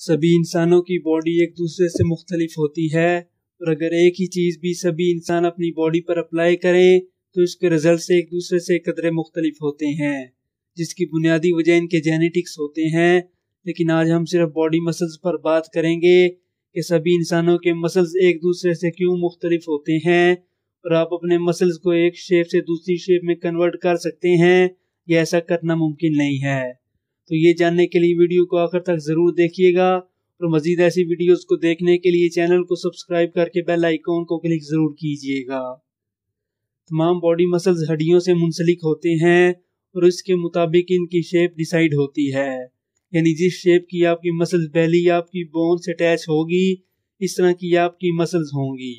सभी इंसानों की बॉडी एक दूसरे से मुख्तलिफ होती है और अगर एक ही चीज़ भी सभी इंसान अपनी बॉडी पर अप्लाई करें तो इसके रिजल्ट से एक दूसरे से कदरे मुख्तलिफ होते हैं जिसकी बुनियादी वजह इनके जेनेटिक्स होते हैं लेकिन आज हम सिर्फ बॉडी मसल्स पर बात करेंगे कि सभी इंसानों के मसल्स एक दूसरे से क्यों मुख्तलिफ होते हैं और आप अपने मसल्स को एक शेप से दूसरी शेप में कन्वर्ट कर सकते हैं यह ऐसा करना मुमकिन नहीं है तो ये जानने के लिए वीडियो को आखिर तक ज़रूर देखिएगा और मज़ीद ऐसी वीडियोस को देखने के लिए चैनल को सब्सक्राइब करके बेल आइकॉन को क्लिक ज़रूर कीजिएगा तमाम बॉडी मसल्स हड्डियों से मुंसलिक होते हैं और इसके मुताबिक इनकी शेप डिसाइड होती है यानी जिस शेप की आपकी मसल बैली आपकी बोन से अटैच होगी इस तरह की आपकी मसल्स होंगी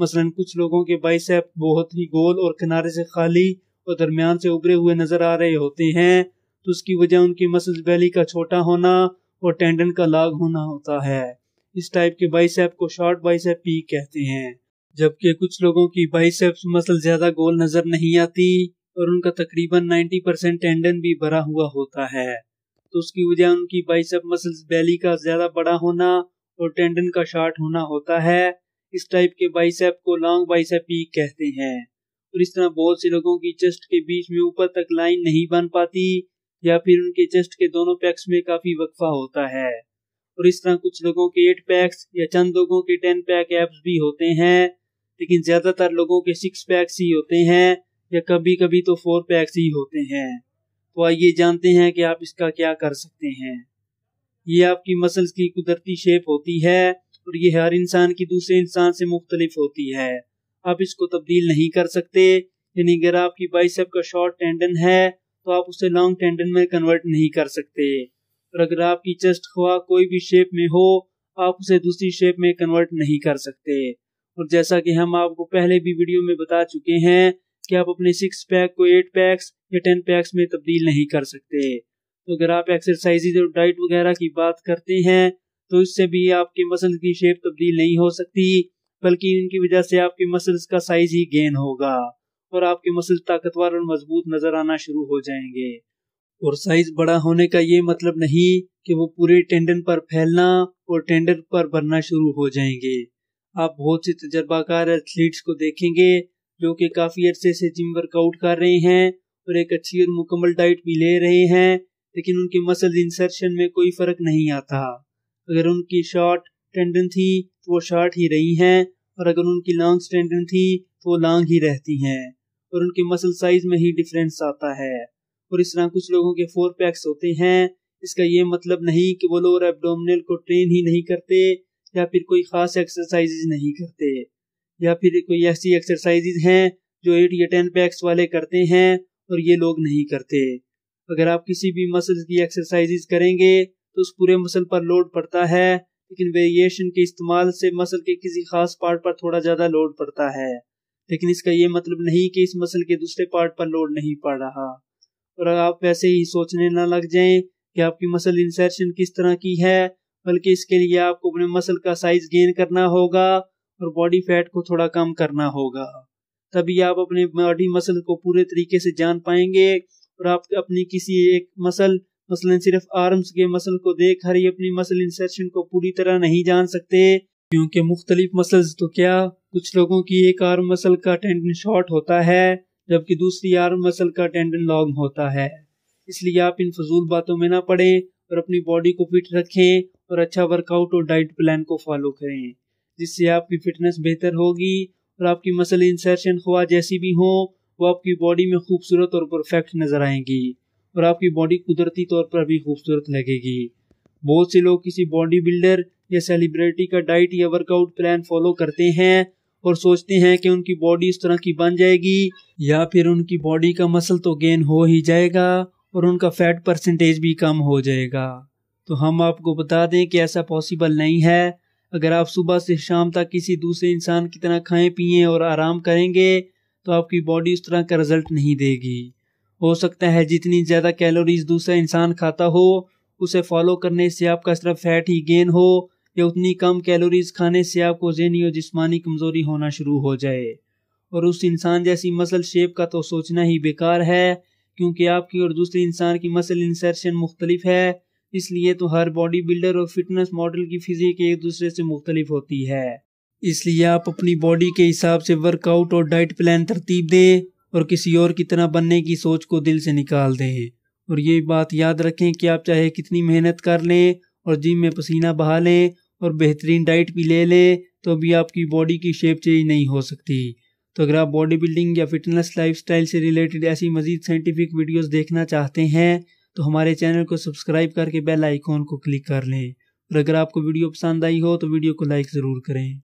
मसलन कुछ लोगों के बाइसेप बहुत ही गोल और किनारे से खाली और दरमियान से उभरे हुए नज़र आ रहे होते हैं तो उसकी वजह उनकी मसल बैली का छोटा होना और टेंडन का लाग होना होता है इस टाइप के बाइसेप को शॉर्ट बाइसेप पी कहते हैं जबकि कुछ लोगों की बाइसेप्स मसल ज्यादा गोल नजर नहीं आती और उनका तकरीबन 90 परसेंट टेंडन भी भरा हुआ होता है तो उसकी वजह उनकी बाइसेप मसल्स बैली का ज्यादा बड़ा होना और टेंडन का शॉर्ट होना होता है इस टाइप के बाइसेप को लॉन्ग बाइसेप पीक कहते हैं और इस तरह बहुत से लोगों की चेस्ट के बीच में ऊपर तक लाइन नहीं बन पाती या फिर उनके चेस्ट के दोनों पैक्स में काफी वक्फा होता है और इस तरह कुछ लोगों के एट पैक्स या चंद लोगों के टेन पैक एप्स भी होते हैं लेकिन ज्यादातर लोगों के सिक्स पैक्स ही होते हैं या कभी कभी तो फोर पैक्स ही होते हैं तो आइए जानते हैं कि आप इसका क्या कर सकते हैं ये आपकी मसल्स की कुदरती शेप होती है और ये हर इंसान की दूसरे इंसान से मुख्तलिफ होती है आप इसको तब्दील नहीं कर सकते यानी अगर आपकी बाइसेप का शॉर्ट टेंडन है तो आप उसे लॉन्ग टेंडन में कन्वर्ट नहीं कर सकते और अगर आपकी चेस्ट खवा कोई भी शेप में हो आप उसे दूसरी शेप में कन्वर्ट नहीं कर सकते और जैसा कि हम आपको पहले भी वीडियो में बता चुके हैं कि आप अपने सिक्स पैक को एट पैक्स या टेन पैक्स में तब्दील नहीं कर सकते तो अगर आप एक्सरसाइजेज और डाइट वगैरह की बात करते हैं तो इससे भी आपके मसल की शेप तब्दील नहीं हो सकती बल्कि इनकी वजह से आपके मसल्स का साइज ही गेन होगा पर आपके मसल ताकतवर और मजबूत नजर आना शुरू हो जाएंगे और साइज बड़ा होने का ये मतलब नहीं कि वो पूरे टेंडन पर फैलना और टेंडन पर भरना शुरू हो जाएंगे आप बहुत से तजर्बाकार एथलीट्स को देखेंगे जो कि काफ़ी अरसे से जिम वर्कआउट कर रहे हैं और एक अच्छी और मुकम्मल डाइट भी ले रहे हैं लेकिन उनके मसल इंसर्शन में कोई फर्क नहीं आता अगर उनकी शॉर्ट टेंडन थी तो वो शॉर्ट ही रही हैं और अगर उनकी लॉन्ग टेंडन थी तो वो लॉन्ग ही रहती हैं और उनके मसल साइज में ही डिफरेंस आता है और इस तरह कुछ लोगों के फोर पैक्स होते हैं इसका ये मतलब नहीं कि वो लोअर एबडोमिनल को ट्रेन ही नहीं करते या फिर कोई खास एक्सरसाइजेज नहीं करते या फिर कोई ऐसी एक्सरसाइजेज हैं जो एट या टेन पैक्स वाले करते हैं और ये लोग नहीं करते अगर आप किसी भी मसल की एक्सरसाइजेज करेंगे तो उस पूरे मसल पर लोड पड़ता है लेकिन वेरिएशन के इस्तेमाल से मसल के किसी खास पार्ट पर थोड़ा ज़्यादा लोड पड़ता है लेकिन इसका ये मतलब नहीं कि इस मसल के दूसरे पार्ट पर लोड नहीं पड़ रहा और आप वैसे ही सोचने ना लग जाएं कि आपकी मसल इंसर्शन किस तरह की है बल्कि इसके लिए आपको अपने मसल का साइज गेन करना होगा और बॉडी फैट को थोड़ा कम करना होगा तभी आप अपने बॉडी मसल को पूरे तरीके से जान पाएंगे और आप अपनी किसी एक मसल मसलन सिर्फ आर्म्स के मसल को देख कर ही अपनी मसल इंसर्शन को पूरी तरह नहीं जान सकते क्योंकि मुख्तलिफ मसल्स तो क्या कुछ लोगों की एक आर्म मसल का टेंडन शॉर्ट होता है जबकि दूसरी आर्म मसल का टेंडन लॉन्ग होता है इसलिए आप इन फजूल बातों में ना पड़ें और अपनी बॉडी को फिट रखें और अच्छा वर्कआउट और डाइट प्लान को फॉलो करें जिससे आपकी फिटनेस बेहतर होगी और आपकी मसल इंसर्शन ख्वा जैसी भी हो वो आपकी बॉडी में खूबसूरत और परफेक्ट नज़र आएंगी और आपकी बॉडी कुदरती तौर पर भी खूबसूरत लगेगी बहुत से लोग किसी बॉडी बिल्डर या सेलिब्रिटी का डाइट या वर्कआउट प्लान फॉलो करते हैं और सोचते हैं कि उनकी बॉडी इस तरह की बन जाएगी या फिर उनकी बॉडी का मसल तो गेन हो ही जाएगा और उनका फैट परसेंटेज भी कम हो जाएगा तो हम आपको बता दें कि ऐसा पॉसिबल नहीं है अगर आप सुबह से शाम तक किसी दूसरे इंसान की तरह खाएं पिए और आराम करेंगे तो आपकी बॉडी उस तरह का रिजल्ट नहीं देगी हो सकता है जितनी ज़्यादा कैलोरीज दूसरा इंसान खाता हो उसे फॉलो करने से आपका सिर्फ फैट ही गेन हो या उतनी कम कैलोरीज खाने से आपको जहनी और जिसमानी कमज़ोरी होना शुरू हो जाए और उस इंसान जैसी मसल शेप का तो सोचना ही बेकार है क्योंकि आपकी और दूसरे इंसान की मसल इंसर्शन मुख्तलिफ है इसलिए तो हर बॉडी बिल्डर और फिटनेस मॉडल की फिजिक एक दूसरे से मुख्तलिफ होती है इसलिए आप अपनी बॉडी के हिसाब से वर्कआउट और डाइट प्लान तरतीब दें और किसी और की तरह बनने की सोच को दिल से निकाल दें और ये बात याद रखें कि आप चाहे कितनी मेहनत कर लें और जिम में पसीना बहा लें और बेहतरीन डाइट भी ले ले तो भी आपकी बॉडी की शेप चेंज नहीं हो सकती तो अगर आप बॉडी बिल्डिंग या फिटनेस लाइफस्टाइल से रिलेटेड ऐसी मजीद साइंटिफिक वीडियोस देखना चाहते हैं तो हमारे चैनल को सब्सक्राइब करके बेल आइकॉन को क्लिक कर लें और अगर आपको वीडियो पसंद आई हो तो वीडियो को लाइक ज़रूर करें